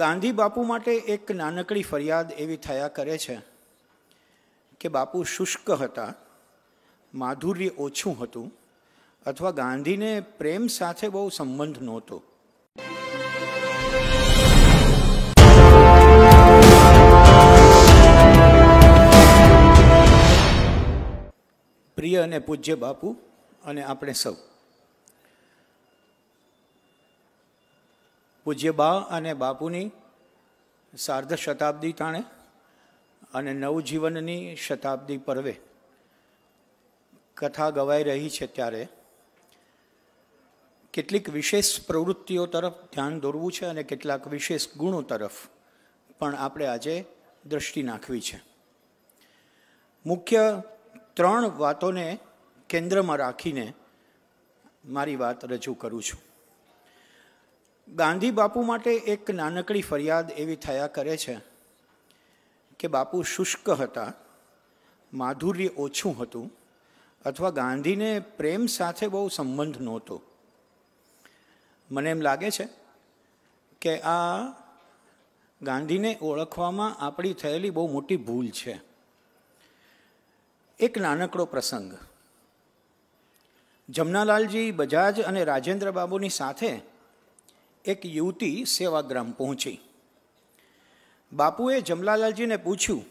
ગાંધી બાપુ માટે એક નાનકડી ફરિયાદ એવી થયા કરે છે કે બાપુ શુષ્ક હતા માધુર્ય ઓછું હતું અથવા ગાંધીને પ્રેમ સાથે બહુ સંબંધ નહોતો પ્રિય અને પૂજ્ય બાપુ અને આપણે સૌ પૂજ્ય બા અને બાપુની સાર્ધ શતાબ્દી તાણે અને નવજીવનની શતાબ્દી પર્વે કથા ગવાઈ રહી છે ત્યારે કેટલીક વિશેષ પ્રવૃત્તિઓ તરફ ધ્યાન દોરવું છે અને કેટલાક વિશેષ ગુણો તરફ પણ આપણે આજે દ્રષ્ટિ નાખવી છે મુખ્ય ત્રણ વાતોને કેન્દ્રમાં રાખીને મારી વાત રજૂ કરું છું ગાંધી બાપુ માટે એક નાનકડી ફરિયાદ એવી થયા કરે છે કે બાપુ શુષ્ક હતા માધુર્ય ઓછું હતું અથવા ગાંધીને પ્રેમ સાથે બહુ સંબંધ નહોતો મને એમ લાગે છે કે આ ગાંધીને ઓળખવામાં આપણી થયેલી બહુ મોટી ભૂલ છે એક નાનકડો પ્રસંગ જમનાલાલજી બજાજ અને રાજેન્દ્ર બાબુની સાથે એક યુવતી સેવાગ્રામ પહોંચી બાપુએ જમલાલાલજીને પૂછ્યું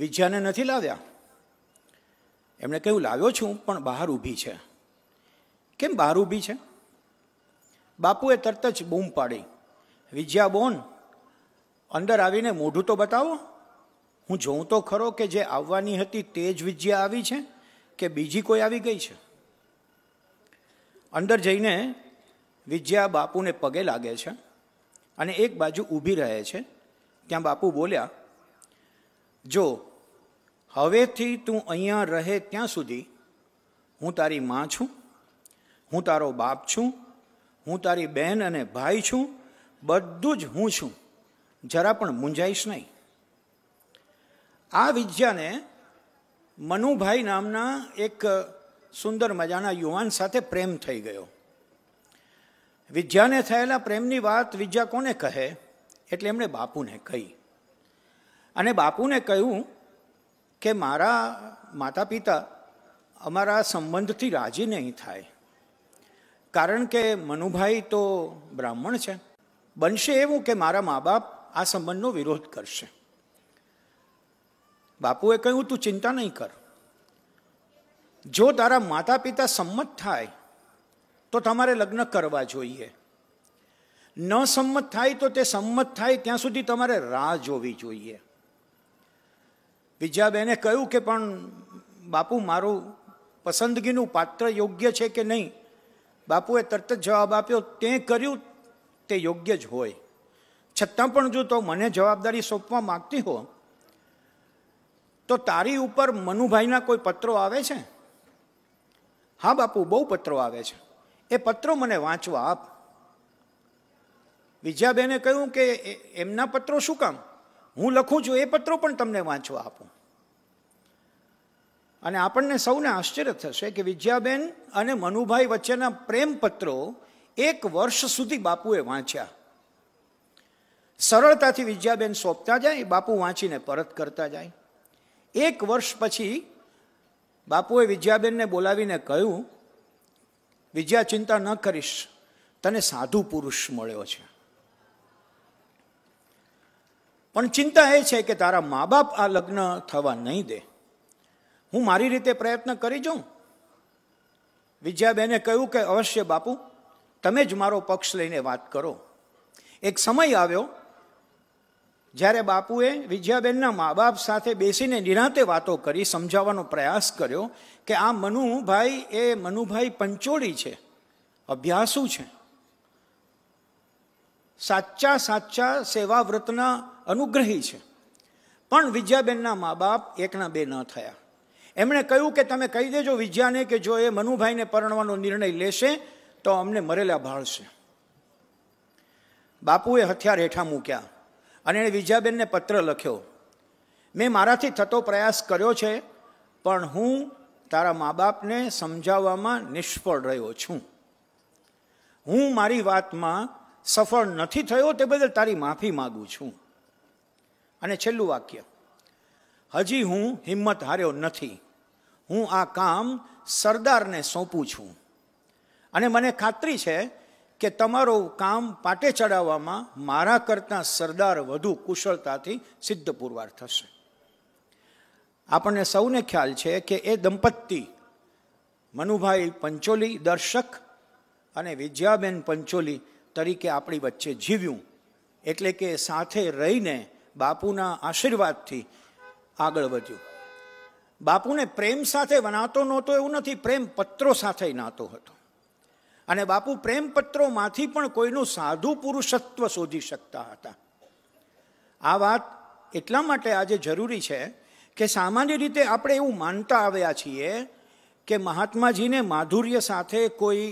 વિજ્યાને નથી લાવ્યા એમણે કહ્યું લાવ્યો છું પણ બહાર ઊભી છે કેમ બહાર ઊભી છે બાપુએ તરત જ બૂમ પાડી વિજ્યા બોન અંદર આવીને મોઢું તો બતાવો હું જોઉં તો ખરો કે જે આવવાની હતી તે જ વિજ્યા આવી છે કે બીજી કોઈ આવી ગઈ છે અંદર જઈને વિજયા બાપુને પગે લાગે છે અને એક બાજુ ઊભી રહે છે ત્યાં બાપુ બોલ્યા જો હવેથી તું અહીંયા રહે ત્યાં સુધી હું તારી માં છું હું તારો બાપ છું હું તારી બહેન અને ભાઈ છું બધું જ હું છું જરા પણ મૂંઝાઈશ નહીં આ વિદ્યાને મનુભાઈ નામના એક સુંદર મજાના યુવાન સાથે પ્રેમ થઈ ગયો વિદ્યાને થયેલા પ્રેમની વાત વિદ્યા કોને કહે એટલે એમણે બાપુને કહી અને બાપુને કહ્યું કે મારા માતા પિતા અમારા સંબંધથી રાજી નહીં થાય કારણ કે મનુભાઈ તો બ્રાહ્મણ છે બનશે એવું કે મારા મા બાપ આ સંબંધનો વિરોધ કરશે બાપુએ કહ્યું તું ચિંતા નહીં કર જો તારા માતા પિતા સંમત થાય તો તમારે લગ્ન કરવા જોઈએ ન સંમત થાય તો તે સંમત થાય ત્યાં સુધી તમારે રાહ જોવી જોઈએ બીજાબેને કહ્યું કે પણ બાપુ મારું પસંદગીનું પાત્ર યોગ્ય છે કે નહીં બાપુએ તરત જ જવાબ આપ્યો તે કર્યું તે યોગ્ય જ હોય છતાં પણ જો તો મને જવાબદારી સોંપવા માગતી હો તો તારી ઉપર મનુભાઈના કોઈ પત્રો આવે છે હા બાપુ બહુ પત્રો આવે છે એ પત્રો મને વાંચવા આપ વિજયાબેને કહ્યું કે એમના પત્રો શું કામ હું લખું છું એ પત્રો પણ તમને વાંચવા આપું અને આપણને સૌને આશ્ચર્ય થશે કે વિજયાબેન અને મનુભાઈ વચ્ચેના પ્રેમ પત્રો એક વર્ષ સુધી બાપુએ વાંચ્યા સરળતાથી વિજયાબેન સોંપતા જાય બાપુ વાંચીને પરત કરતા જાય એક વર્ષ પછી બાપુએ વિજયાબેનને બોલાવીને કહ્યું બીજા ચિંતા ન કરીશ તને સાધુ પુરુષ મળ્યો છે પણ ચિંતા એ છે કે તારા મા બાપ આ લગ્ન થવા નહીં દે હું મારી રીતે પ્રયત્ન કરી જોઉં વિજયાબેને કહ્યું કે અવશ્ય બાપુ તમે જ મારો પક્ષ લઈને વાત કરો એક સમય આવ્યો જ્યારે બાપુએ વિજયાબેનના મા બાપ સાથે બેસીને નિરાંતે વાતો કરી સમજાવવાનો પ્રયાસ કર્યો કે આ મનુભાઈ એ મનુભાઈ પંચોળી છે અભ્યાસુ છે સાચા સાચા સેવાવ્રતના અનુગ્રહી છે પણ વિજયાબેનના મા બાપ એકના બે ન થયા એમણે કહ્યું કે તમે કહી દેજો વિજયાને કે જો એ મનુભાઈને પરણવાનો નિર્ણય લેશે તો અમને મરેલા ભાળશે બાપુએ હથિયાર હેઠા મૂક્યા અને એણે વિજયાબેનને પત્ર લખ્યો મેં મારાથી થતો પ્રયાસ કર્યો છે પણ હું તારા મા બાપને સમજાવવામાં નિષ્ફળ રહ્યો છું હું મારી વાતમાં સફળ નથી થયો તે બદલ તારી માફી માગું છું અને છેલ્લું વાક્ય હજી હું હિંમત હાર્યો નથી હું આ કામ સરદારને સોંપું છું અને મને ખાતરી છે કે તમારું કામ પાટે ચડાવવામાં મારા કરતાં સરદાર વધુ કુશળતાથી સિદ્ધ પુરવાર થશે આપણને સૌને ખ્યાલ છે કે એ દંપતી મનુભાઈ પંચોલી દર્શક અને વિજયાબેન પંચોલી તરીકે આપણી વચ્ચે જીવ્યું એટલે કે સાથે રહીને બાપુના આશીર્વાદથી આગળ વધ્યું બાપુને પ્રેમ સાથે વનાતો નહોતો એવું નથી પ્રેમ પત્રો સાથે નાતો હતો અને બાપુ પ્રેમપત્રોમાંથી પણ કોઈનું સાધુ પુરુષત્વ શોધી શકતા હતા આ વાત એટલા માટે આજે જરૂરી છે કે સામાન્ય રીતે આપણે એવું માનતા આવ્યા છીએ કે મહાત્માજીને માધુર્ય સાથે કોઈ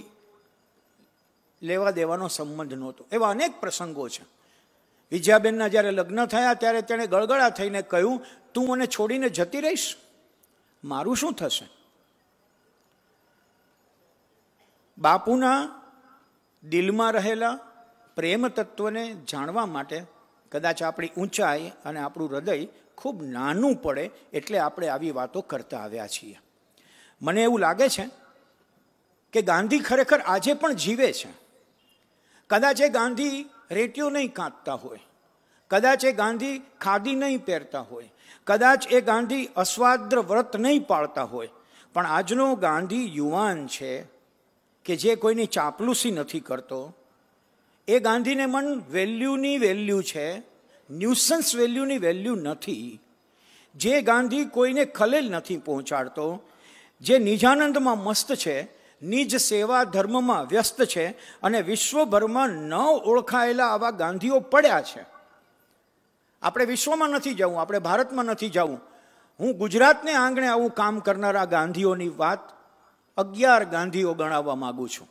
લેવા દેવાનો સંબંધ નહોતો એવા અનેક પ્રસંગો છે વિજયાબેનના જ્યારે લગ્ન થયા ત્યારે તેણે ગળગળા થઈને કહ્યું તું મને છોડીને જતી રહીશ મારું શું થશે બાપુના દિલમાં રહેલા પ્રેમ તત્વને જાણવા માટે કદાચ આપણી ઊંચાઈ અને આપણું હૃદય ખૂબ નાનું પડે એટલે આપણે આવી વાતો કરતા આવ્યા છીએ મને એવું લાગે છે કે ગાંધી ખરેખર આજે પણ જીવે છે કદાચ એ ગાંધી રેટિયો નહીં કાંતતા હોય કદાચ એ ગાંધી ખાદી નહીં પહેરતા હોય કદાચ એ ગાંધી અસ્વાદ્ર વ્રત નહીં પાળતા હોય પણ આજનો ગાંધી યુવાન છે કે જે કોઈની ચાપલુસી નથી કરતો એ ગાંધીને મન વેલ્યુની વેલ્યુ છે ન્યુસન્સ વેલ્યુની વેલ્યુ નથી જે ગાંધી કોઈને ખલેલ નથી પહોંચાડતો જે નિજાનંદમાં મસ્ત છે નિજ સેવા ધર્મમાં વ્યસ્ત છે અને વિશ્વભરમાં ન ઓળખાયેલા આવા ગાંધીઓ પડ્યા છે આપણે વિશ્વમાં નથી જવું આપણે ભારતમાં નથી જવું હું ગુજરાતને આંગણે આવું કામ કરનારા ગાંધીઓની વાત અગિયાર ગાંધીઓ ગણાવવા માગું છું